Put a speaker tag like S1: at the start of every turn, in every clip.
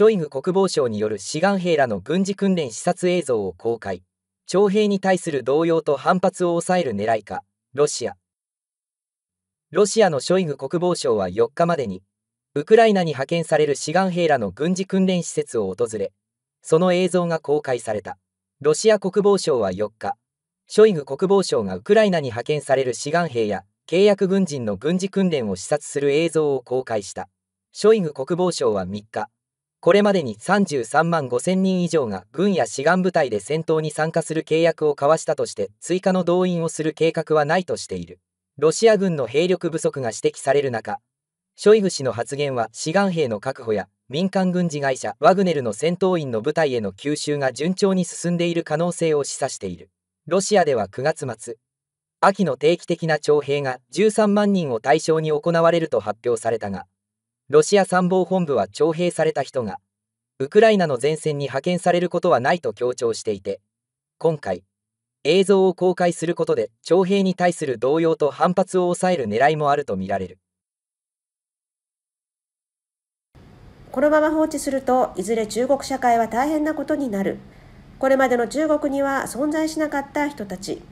S1: ショイグ国防相による志願兵らの軍事訓練視察映像を公開。徴兵に対する動揺と反発を抑える狙いか、ロシア。ロシアのショイグ国防相は4日までに、ウクライナに派遣される志願兵らの軍事訓練施設を訪れ、その映像が公開された。ロシア国防省は4日、ショイグ国防相がウクライナに派遣される志願兵や契約軍人の軍事訓練を視察する映像を公開した。ショイグ国防相は3日、これまでに33万5000人以上が軍や志願部隊で戦闘に参加する契約を交わしたとして追加の動員をする計画はないとしている。ロシア軍の兵力不足が指摘される中、ショイグ氏の発言は志願兵の確保や民間軍事会社ワグネルの戦闘員の部隊への吸収が順調に進んでいる可能性を示唆している。ロシアでは9月末、秋の定期的な徴兵が13万人を対象に行われると発表されたが、ロシア参謀本部は徴兵された人が、ウクライナの前線に派遣されることはないと強調していて、今回、映像を公開することで徴兵に対する動揺と反発を抑える狙いもあるとみられる。
S2: このまま放置するといずれ中国社会は大変なことになる。これまでの中国には存在しなかった人たち。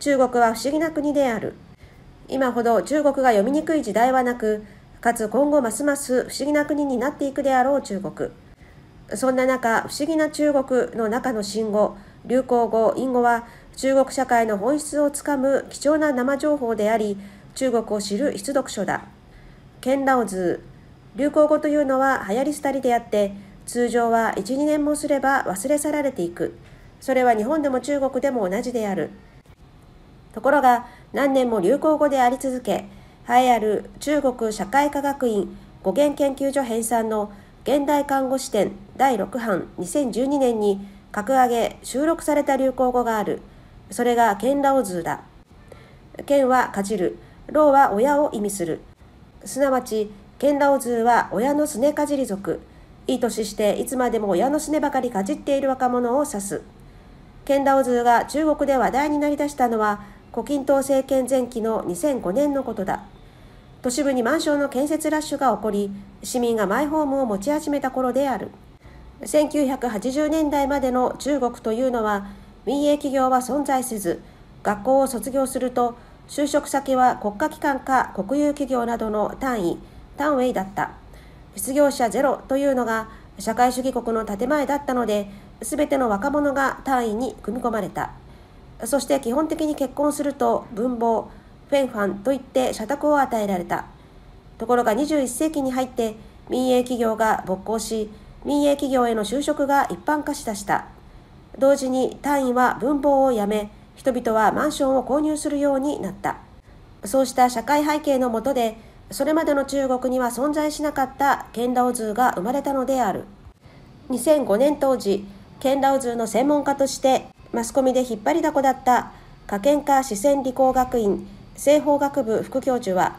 S2: 中国は不思議な国である。今ほど中国が読みにくい時代はなく、かつ今後ますます不思議な国になっていくであろう中国そんな中不思議な中国の中の新語流行語隠語は中国社会の本質をつかむ貴重な生情報であり中国を知る必読書だケンラオズ流行語というのは流行り廃りであって通常は12年もすれば忘れ去られていくそれは日本でも中国でも同じであるところが何年も流行語であり続け栄えある中国社会科学院語源研究所編纂の現代看護視点第6版2012年に格上げ収録された流行語がある。それが剣ラオズーだ。剣はかじる。老は親を意味する。すなわち、剣ラオズーは親のすねかじり族。いい年していつまでも親のすねばかりかじっている若者を指す。剣ラオズーが中国で話題になりだしたのは、胡錦涛政権前期の2005年のことだ。都市部にマンションの建設ラッシュが起こり市民がマイホームを持ち始めた頃である1980年代までの中国というのは民営企業は存在せず学校を卒業すると就職先は国家機関か国有企業などの単位単位だった失業者ゼロというのが社会主義国の建前だったのですべての若者が単位に組み込まれたそして基本的に結婚すると文房フェンファンといって社宅を与えられた。ところが21世紀に入って民営企業が勃興し、民営企業への就職が一般化しだした。同時に単位は文房をやめ、人々はマンションを購入するようになった。そうした社会背景のもとで、それまでの中国には存在しなかったケンラオズーが生まれたのである。2005年当時、ケンラオズーの専門家としてマスコミで引っ張りだこだった科研科四川理工学院西法学部副教授は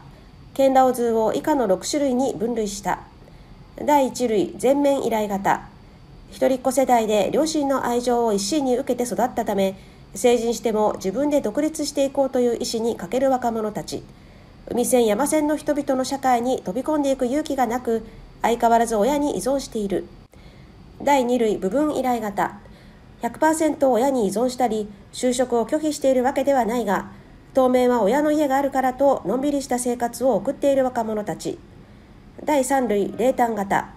S2: ケンオ図を以下の6種類に分類した第1類全面依頼型一人っ子世代で両親の愛情を一身に受けて育ったため成人しても自分で独立していこうという意思に欠ける若者たち海線山線の人々の社会に飛び込んでいく勇気がなく相変わらず親に依存している第2類部分依頼型100%親に依存したり就職を拒否しているわけではないが当面は親の家があるからとのんびりした生活を送っている若者たち第3類冷淡型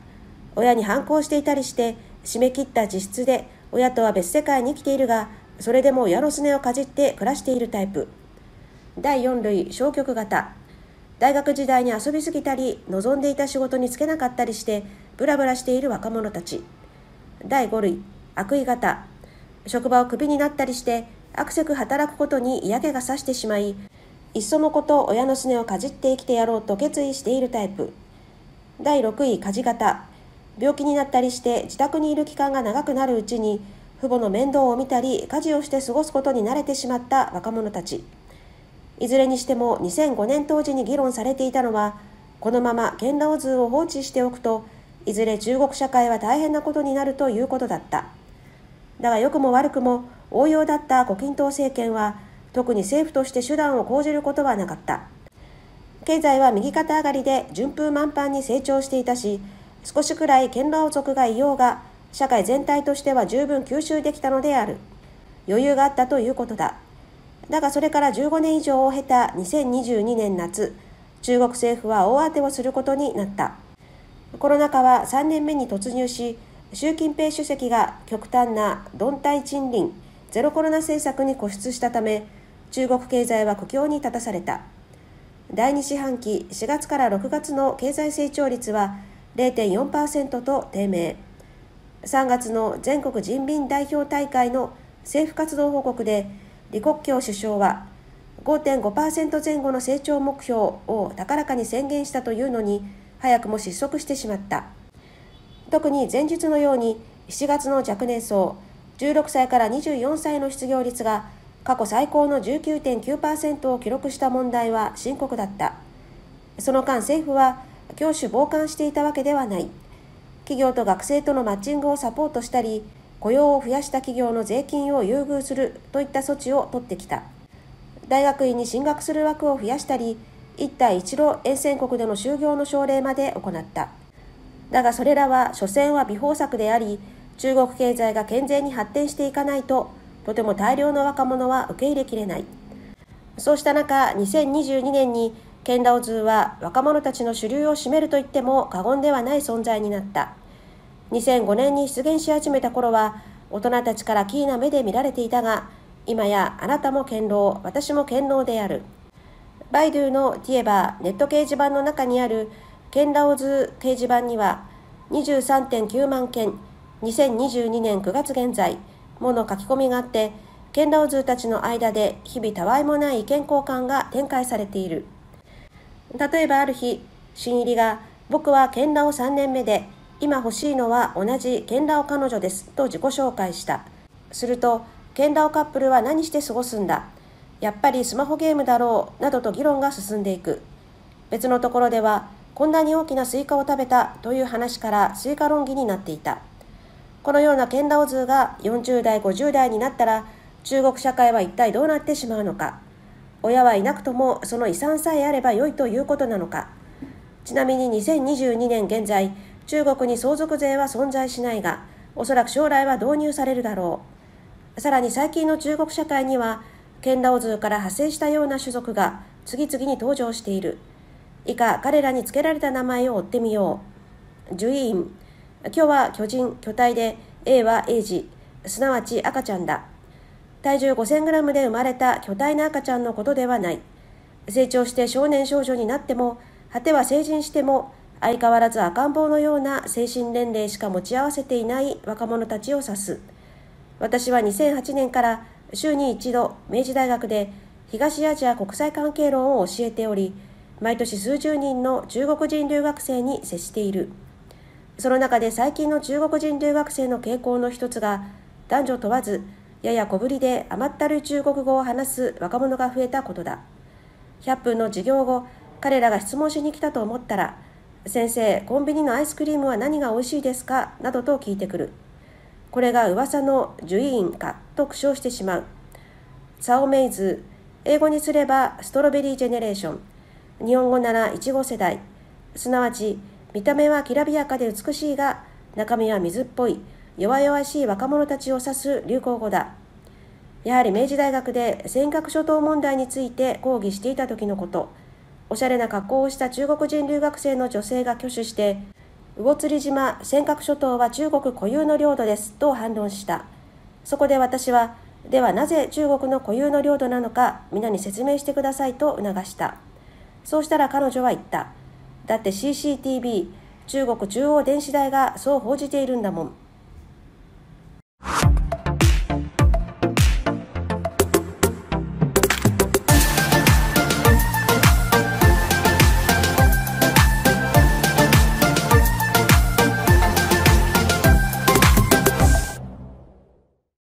S2: 親に反抗していたりして締め切った自室で親とは別世界に生きているがそれでも親のすねをかじって暮らしているタイプ第4類消極型大学時代に遊びすぎたり望んでいた仕事に就けなかったりしてブラブラしている若者たち第5類悪意型職場をクビになったりして悪せく働くことに嫌気がさしてしまいいっそのこと親のすねをかじって生きてやろうと決意しているタイプ第6位家事型病気になったりして自宅にいる期間が長くなるうちに父母の面倒を見たり家事をして過ごすことに慣れてしまった若者たちいずれにしても2005年当時に議論されていたのはこのまま堅牢図を放置しておくといずれ中国社会は大変なことになるということだっただが良くも悪くも応用だった胡錦涛政権は特に政府として手段を講じることはなかった経済は右肩上がりで順風満帆に成長していたし少しくらい堅牢族がいようが社会全体としては十分吸収できたのである余裕があったということだだがそれから15年以上を経た2022年夏中国政府は大当てをすることになったコロナ禍は3年目に突入し習近平主席が極端な鈍体賃輪ゼロコロナ政策に固執したため中国経済は苦境に立たされた第2四半期4月から6月の経済成長率は0.4%と低迷3月の全国人民代表大会の政府活動報告で李克強首相は5.5%前後の成長目標を高らかに宣言したというのに早くも失速してしまった特に前述のように7月の若年層16歳から24歳の失業率が過去最高の19.9%を記録した問題は深刻だったその間政府は教師傍観していたわけではない企業と学生とのマッチングをサポートしたり雇用を増やした企業の税金を優遇するといった措置を取ってきた大学院に進学する枠を増やしたり一帯一路沿線国での就業の奨励まで行っただがそれらは所詮は微方策であり中国経済が健全に発展していかないととても大量の若者は受け入れきれないそうした中2022年にケンダオズーは若者たちの主流を占めると言っても過言ではない存在になった2005年に出現し始めた頃は大人たちからキーな目で見られていたが今やあなたも堅牢私も堅牢であるバイドゥのティエバーネット掲示板の中にあるケンラオズ掲示板には23.9万件2022年9月現在、もの書き込みがあって、ケンラオたちの間で日々たわいもない意見交換が展開されている。例えばある日、新入りが、僕はケンラ3年目で、今欲しいのは同じケン彼女ですと自己紹介した。すると、ケンラカップルは何して過ごすんだやっぱりスマホゲームだろうなどと議論が進んでいく。別のところでは、こんなに大きなスイカを食べたという話からスイカ論議になっていた。このような剣道図が40代50代になったら中国社会は一体どうなってしまうのか親はいなくともその遺産さえあれば良いということなのかちなみに2022年現在中国に相続税は存在しないがおそらく将来は導入されるだろうさらに最近の中国社会にはケンダオズから派生したような種族が次々に登場している以下彼らに付けられた名前を追ってみようジュイーン今日は巨人、巨体で A は英イすなわち赤ちゃんだ。体重 5000g で生まれた巨体の赤ちゃんのことではない。成長して少年少女になっても、果ては成人しても、相変わらず赤ん坊のような精神年齢しか持ち合わせていない若者たちを指す。私は2008年から週に一度、明治大学で東アジア国際関係論を教えており、毎年数十人の中国人留学生に接している。その中で最近の中国人留学生の傾向の一つが男女問わずやや小ぶりで甘ったるい中国語を話す若者が増えたことだ100分の授業後彼らが質問しに来たと思ったら「先生コンビニのアイスクリームは何が美味しいですか?」などと聞いてくるこれが噂の「樹委員か」と苦笑してしまうサオメイズ英語にすればストロベリージェネレーション日本語ならイチゴ世代すなわち見た目はきらびやかで美しいが中身は水っぽい弱々しい若者たちを指す流行語だやはり明治大学で尖閣諸島問題について抗議していた時のことおしゃれな格好をした中国人留学生の女性が挙手して魚釣島尖閣諸島は中国固有の領土ですと反論したそこで私はではなぜ中国の固有の領土なのか皆に説明してくださいと促したそうしたら彼女は言っただって CCTV 中国中央電子台がそう報じているんだもん